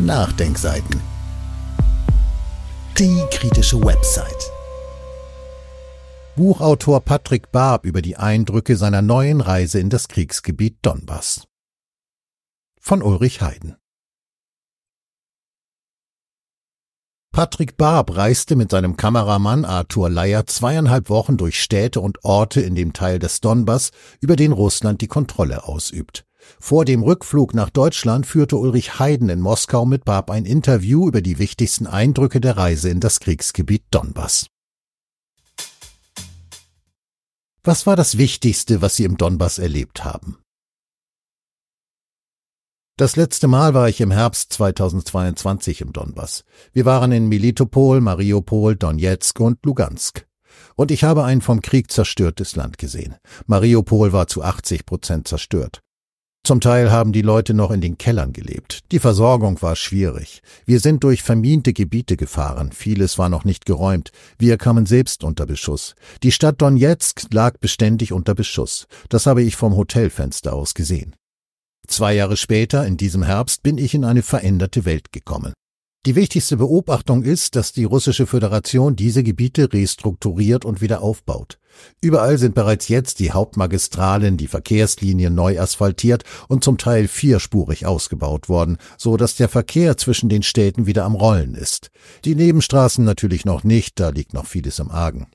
Nachdenkseiten. Die kritische Website. Buchautor Patrick Barb über die Eindrücke seiner neuen Reise in das Kriegsgebiet Donbass. Von Ulrich Heiden. Patrick Barb reiste mit seinem Kameramann Arthur Leier zweieinhalb Wochen durch Städte und Orte in dem Teil des Donbass, über den Russland die Kontrolle ausübt. Vor dem Rückflug nach Deutschland führte Ulrich Heiden in Moskau mit Barb ein Interview über die wichtigsten Eindrücke der Reise in das Kriegsgebiet Donbass. Was war das Wichtigste, was Sie im Donbass erlebt haben? Das letzte Mal war ich im Herbst 2022 im Donbass. Wir waren in Militopol, Mariupol, Donetsk und Lugansk. Und ich habe ein vom Krieg zerstörtes Land gesehen. Mariupol war zu 80 Prozent zerstört. Zum Teil haben die Leute noch in den Kellern gelebt. Die Versorgung war schwierig. Wir sind durch vermiente Gebiete gefahren. Vieles war noch nicht geräumt. Wir kamen selbst unter Beschuss. Die Stadt Donetsk lag beständig unter Beschuss. Das habe ich vom Hotelfenster aus gesehen. Zwei Jahre später, in diesem Herbst, bin ich in eine veränderte Welt gekommen. Die wichtigste Beobachtung ist, dass die Russische Föderation diese Gebiete restrukturiert und wieder aufbaut. Überall sind bereits jetzt die Hauptmagistralen, die Verkehrslinien neu asphaltiert und zum Teil vierspurig ausgebaut worden, so dass der Verkehr zwischen den Städten wieder am Rollen ist. Die Nebenstraßen natürlich noch nicht, da liegt noch vieles im Argen.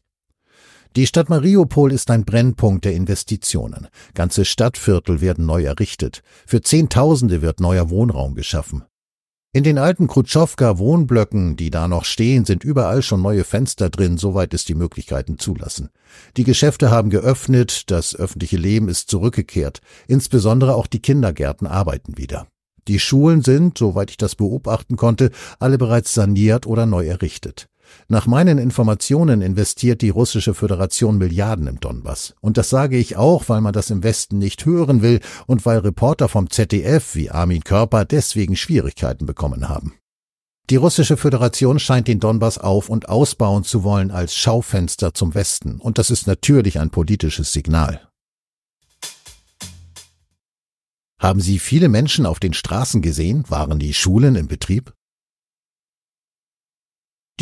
Die Stadt Mariupol ist ein Brennpunkt der Investitionen. Ganze Stadtviertel werden neu errichtet. Für Zehntausende wird neuer Wohnraum geschaffen. In den alten krutschowka wohnblöcken die da noch stehen, sind überall schon neue Fenster drin, soweit es die Möglichkeiten zulassen. Die Geschäfte haben geöffnet, das öffentliche Leben ist zurückgekehrt, insbesondere auch die Kindergärten arbeiten wieder. Die Schulen sind, soweit ich das beobachten konnte, alle bereits saniert oder neu errichtet. Nach meinen Informationen investiert die russische Föderation Milliarden im Donbass. Und das sage ich auch, weil man das im Westen nicht hören will und weil Reporter vom ZDF wie Armin Körper deswegen Schwierigkeiten bekommen haben. Die russische Föderation scheint den Donbass auf und ausbauen zu wollen als Schaufenster zum Westen, und das ist natürlich ein politisches Signal. Haben Sie viele Menschen auf den Straßen gesehen? Waren die Schulen im Betrieb?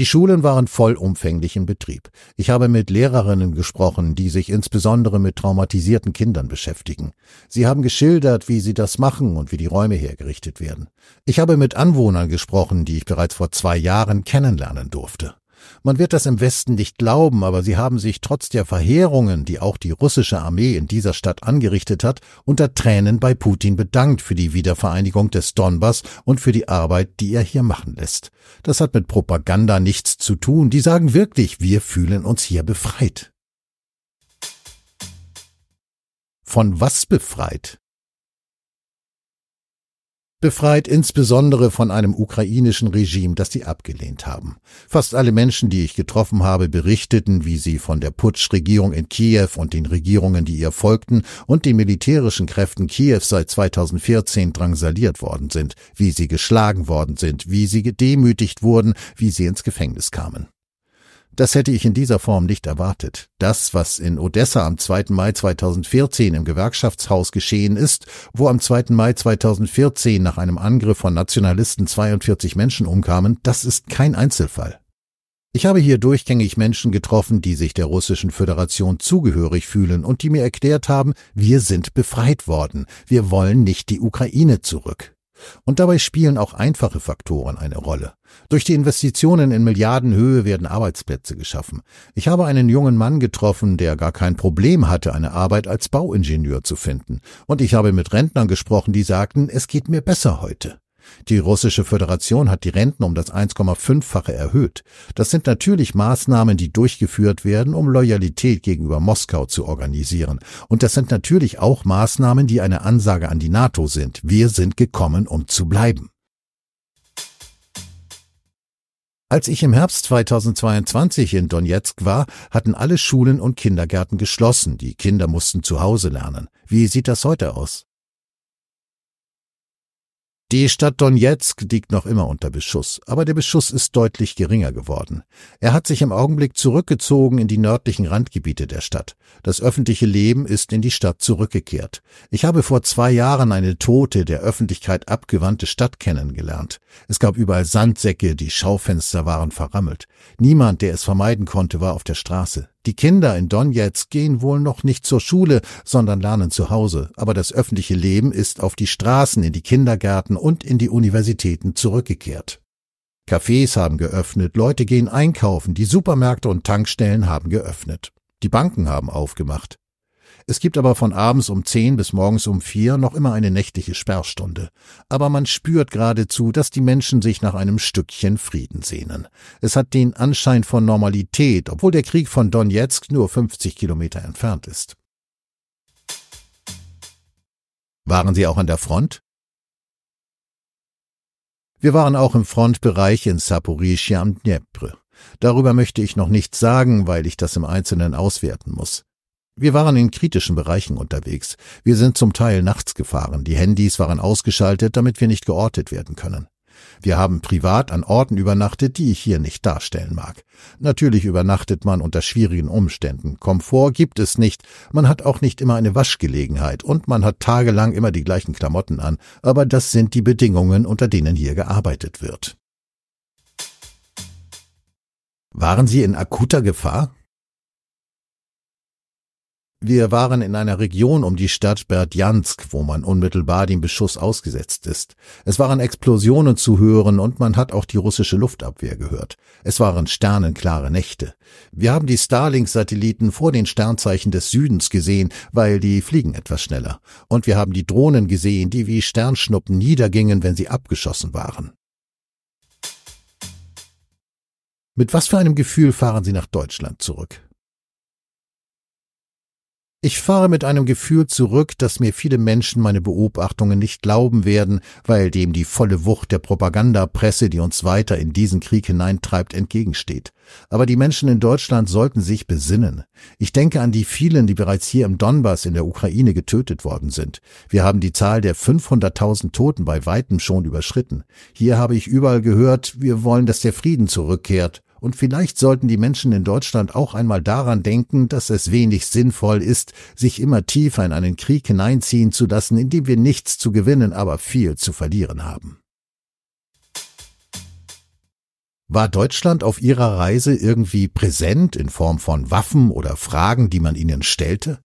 Die Schulen waren vollumfänglich in Betrieb. Ich habe mit Lehrerinnen gesprochen, die sich insbesondere mit traumatisierten Kindern beschäftigen. Sie haben geschildert, wie sie das machen und wie die Räume hergerichtet werden. Ich habe mit Anwohnern gesprochen, die ich bereits vor zwei Jahren kennenlernen durfte. Man wird das im Westen nicht glauben, aber sie haben sich trotz der Verheerungen, die auch die russische Armee in dieser Stadt angerichtet hat, unter Tränen bei Putin bedankt für die Wiedervereinigung des Donbass und für die Arbeit, die er hier machen lässt. Das hat mit Propaganda nichts zu tun. Die sagen wirklich, wir fühlen uns hier befreit. Von was befreit? befreit insbesondere von einem ukrainischen Regime, das sie abgelehnt haben. Fast alle Menschen, die ich getroffen habe, berichteten, wie sie von der Putschregierung in Kiew und den Regierungen, die ihr folgten, und den militärischen Kräften Kiew seit 2014 drangsaliert worden sind, wie sie geschlagen worden sind, wie sie gedemütigt wurden, wie sie ins Gefängnis kamen. Das hätte ich in dieser Form nicht erwartet. Das, was in Odessa am 2. Mai 2014 im Gewerkschaftshaus geschehen ist, wo am 2. Mai 2014 nach einem Angriff von Nationalisten 42 Menschen umkamen, das ist kein Einzelfall. Ich habe hier durchgängig Menschen getroffen, die sich der Russischen Föderation zugehörig fühlen und die mir erklärt haben, wir sind befreit worden, wir wollen nicht die Ukraine zurück. Und dabei spielen auch einfache Faktoren eine Rolle. Durch die Investitionen in Milliardenhöhe werden Arbeitsplätze geschaffen. Ich habe einen jungen Mann getroffen, der gar kein Problem hatte, eine Arbeit als Bauingenieur zu finden. Und ich habe mit Rentnern gesprochen, die sagten, es geht mir besser heute. Die Russische Föderation hat die Renten um das 1,5-fache erhöht. Das sind natürlich Maßnahmen, die durchgeführt werden, um Loyalität gegenüber Moskau zu organisieren. Und das sind natürlich auch Maßnahmen, die eine Ansage an die NATO sind. Wir sind gekommen, um zu bleiben. Als ich im Herbst 2022 in Donetsk war, hatten alle Schulen und Kindergärten geschlossen. Die Kinder mussten zu Hause lernen. Wie sieht das heute aus? Die Stadt Donetsk liegt noch immer unter Beschuss, aber der Beschuss ist deutlich geringer geworden. Er hat sich im Augenblick zurückgezogen in die nördlichen Randgebiete der Stadt. Das öffentliche Leben ist in die Stadt zurückgekehrt. Ich habe vor zwei Jahren eine tote, der Öffentlichkeit abgewandte Stadt kennengelernt. Es gab überall Sandsäcke, die Schaufenster waren verrammelt. Niemand, der es vermeiden konnte, war auf der Straße. Die Kinder in Donetsk gehen wohl noch nicht zur Schule, sondern lernen zu Hause, aber das öffentliche Leben ist auf die Straßen, in die Kindergärten und in die Universitäten zurückgekehrt. Cafés haben geöffnet, Leute gehen einkaufen, die Supermärkte und Tankstellen haben geöffnet. Die Banken haben aufgemacht. Es gibt aber von abends um zehn bis morgens um vier noch immer eine nächtliche Sperrstunde. Aber man spürt geradezu, dass die Menschen sich nach einem Stückchen Frieden sehnen. Es hat den Anschein von Normalität, obwohl der Krieg von Donetsk nur 50 Kilometer entfernt ist. Waren Sie auch an der Front? Wir waren auch im Frontbereich in Saporischia am Dnepr. Darüber möchte ich noch nichts sagen, weil ich das im Einzelnen auswerten muss. Wir waren in kritischen Bereichen unterwegs. Wir sind zum Teil nachts gefahren. Die Handys waren ausgeschaltet, damit wir nicht geortet werden können. Wir haben privat an Orten übernachtet, die ich hier nicht darstellen mag. Natürlich übernachtet man unter schwierigen Umständen. Komfort gibt es nicht. Man hat auch nicht immer eine Waschgelegenheit und man hat tagelang immer die gleichen Klamotten an. Aber das sind die Bedingungen, unter denen hier gearbeitet wird. Waren Sie in akuter Gefahr? Wir waren in einer Region um die Stadt Berdjansk, wo man unmittelbar dem Beschuss ausgesetzt ist. Es waren Explosionen zu hören und man hat auch die russische Luftabwehr gehört. Es waren sternenklare Nächte. Wir haben die Starlink-Satelliten vor den Sternzeichen des Südens gesehen, weil die fliegen etwas schneller. Und wir haben die Drohnen gesehen, die wie Sternschnuppen niedergingen, wenn sie abgeschossen waren. Mit was für einem Gefühl fahren Sie nach Deutschland zurück? Ich fahre mit einem Gefühl zurück, dass mir viele Menschen meine Beobachtungen nicht glauben werden, weil dem die volle Wucht der Propagandapresse, die uns weiter in diesen Krieg hineintreibt, entgegensteht. Aber die Menschen in Deutschland sollten sich besinnen. Ich denke an die vielen, die bereits hier im Donbass in der Ukraine getötet worden sind. Wir haben die Zahl der 500.000 Toten bei weitem schon überschritten. Hier habe ich überall gehört, wir wollen, dass der Frieden zurückkehrt. Und vielleicht sollten die Menschen in Deutschland auch einmal daran denken, dass es wenig sinnvoll ist, sich immer tiefer in einen Krieg hineinziehen zu lassen, in dem wir nichts zu gewinnen, aber viel zu verlieren haben. War Deutschland auf ihrer Reise irgendwie präsent in Form von Waffen oder Fragen, die man ihnen stellte?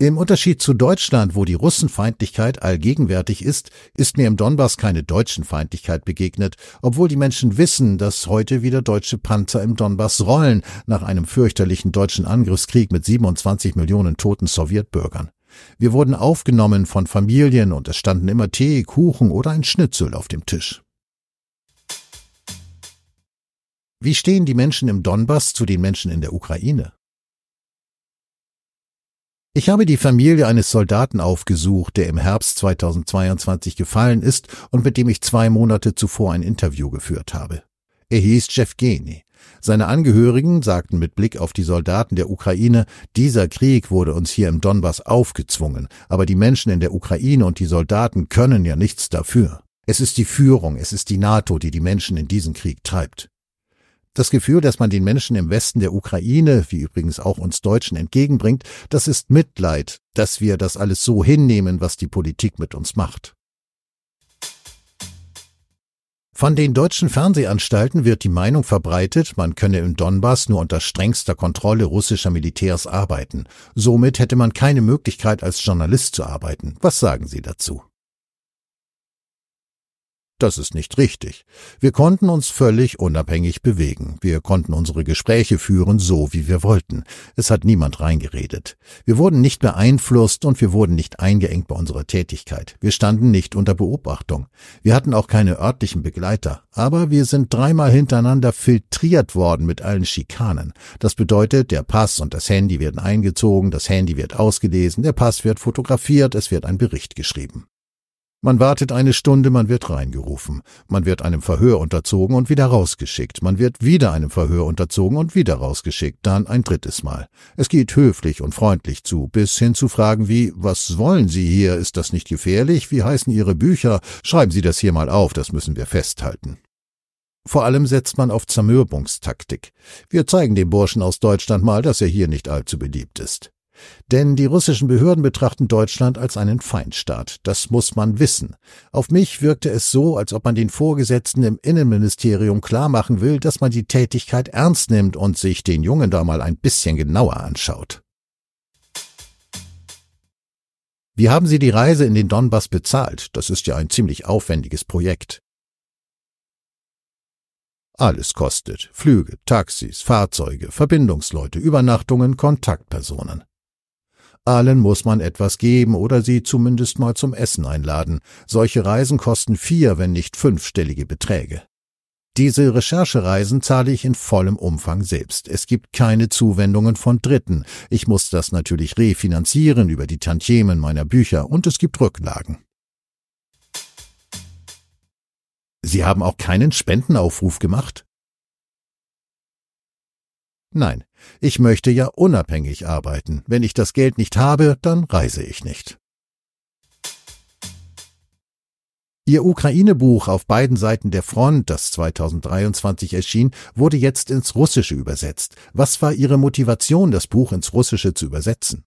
Im Unterschied zu Deutschland, wo die Russenfeindlichkeit allgegenwärtig ist, ist mir im Donbass keine deutschen Feindlichkeit begegnet, obwohl die Menschen wissen, dass heute wieder deutsche Panzer im Donbass rollen, nach einem fürchterlichen deutschen Angriffskrieg mit 27 Millionen toten Sowjetbürgern. Wir wurden aufgenommen von Familien und es standen immer Tee, Kuchen oder ein Schnitzel auf dem Tisch. Wie stehen die Menschen im Donbass zu den Menschen in der Ukraine? Ich habe die Familie eines Soldaten aufgesucht, der im Herbst 2022 gefallen ist und mit dem ich zwei Monate zuvor ein Interview geführt habe. Er hieß Jevgeni. Seine Angehörigen sagten mit Blick auf die Soldaten der Ukraine, dieser Krieg wurde uns hier im Donbass aufgezwungen, aber die Menschen in der Ukraine und die Soldaten können ja nichts dafür. Es ist die Führung, es ist die NATO, die die Menschen in diesen Krieg treibt. Das Gefühl, das man den Menschen im Westen der Ukraine, wie übrigens auch uns Deutschen, entgegenbringt, das ist Mitleid, dass wir das alles so hinnehmen, was die Politik mit uns macht. Von den deutschen Fernsehanstalten wird die Meinung verbreitet, man könne im Donbass nur unter strengster Kontrolle russischer Militärs arbeiten. Somit hätte man keine Möglichkeit, als Journalist zu arbeiten. Was sagen Sie dazu? Das ist nicht richtig. Wir konnten uns völlig unabhängig bewegen. Wir konnten unsere Gespräche führen, so wie wir wollten. Es hat niemand reingeredet. Wir wurden nicht beeinflusst und wir wurden nicht eingeengt bei unserer Tätigkeit. Wir standen nicht unter Beobachtung. Wir hatten auch keine örtlichen Begleiter. Aber wir sind dreimal hintereinander filtriert worden mit allen Schikanen. Das bedeutet, der Pass und das Handy werden eingezogen, das Handy wird ausgelesen, der Pass wird fotografiert, es wird ein Bericht geschrieben. Man wartet eine Stunde, man wird reingerufen, man wird einem Verhör unterzogen und wieder rausgeschickt, man wird wieder einem Verhör unterzogen und wieder rausgeschickt, dann ein drittes Mal. Es geht höflich und freundlich zu, bis hin zu Fragen wie Was wollen Sie hier? Ist das nicht gefährlich? Wie heißen Ihre Bücher? Schreiben Sie das hier mal auf, das müssen wir festhalten. Vor allem setzt man auf Zermürbungstaktik. Wir zeigen dem Burschen aus Deutschland mal, dass er hier nicht allzu beliebt ist. Denn die russischen Behörden betrachten Deutschland als einen Feindstaat. Das muss man wissen. Auf mich wirkte es so, als ob man den Vorgesetzten im Innenministerium klar machen will, dass man die Tätigkeit ernst nimmt und sich den Jungen da mal ein bisschen genauer anschaut. Wie haben Sie die Reise in den Donbass bezahlt? Das ist ja ein ziemlich aufwendiges Projekt. Alles kostet. Flüge, Taxis, Fahrzeuge, Verbindungsleute, Übernachtungen, Kontaktpersonen. Allen muss man etwas geben oder sie zumindest mal zum Essen einladen. Solche Reisen kosten vier, wenn nicht fünfstellige Beträge. Diese Recherchereisen zahle ich in vollem Umfang selbst. Es gibt keine Zuwendungen von Dritten. Ich muss das natürlich refinanzieren über die Tantiemen meiner Bücher und es gibt Rücklagen. Sie haben auch keinen Spendenaufruf gemacht? Nein, ich möchte ja unabhängig arbeiten. Wenn ich das Geld nicht habe, dann reise ich nicht. Ihr Ukraine-Buch auf beiden Seiten der Front, das 2023 erschien, wurde jetzt ins Russische übersetzt. Was war Ihre Motivation, das Buch ins Russische zu übersetzen?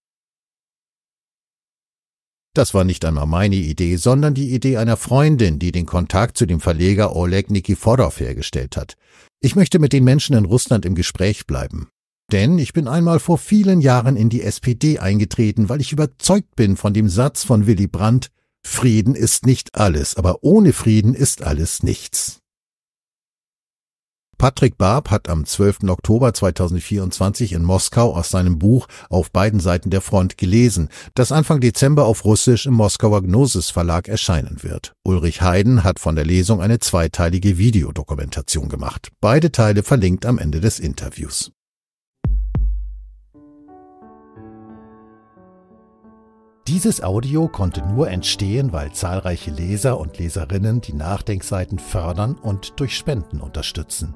Das war nicht einmal meine Idee, sondern die Idee einer Freundin, die den Kontakt zu dem Verleger Oleg Nikiforov hergestellt hat. Ich möchte mit den Menschen in Russland im Gespräch bleiben. Denn ich bin einmal vor vielen Jahren in die SPD eingetreten, weil ich überzeugt bin von dem Satz von Willy Brandt, Frieden ist nicht alles, aber ohne Frieden ist alles nichts. Patrick Barb hat am 12. Oktober 2024 in Moskau aus seinem Buch Auf beiden Seiten der Front gelesen, das Anfang Dezember auf Russisch im Moskauer Gnosis Verlag erscheinen wird. Ulrich Heiden hat von der Lesung eine zweiteilige Videodokumentation gemacht. Beide Teile verlinkt am Ende des Interviews. Dieses Audio konnte nur entstehen, weil zahlreiche Leser und Leserinnen die Nachdenkseiten fördern und durch Spenden unterstützen.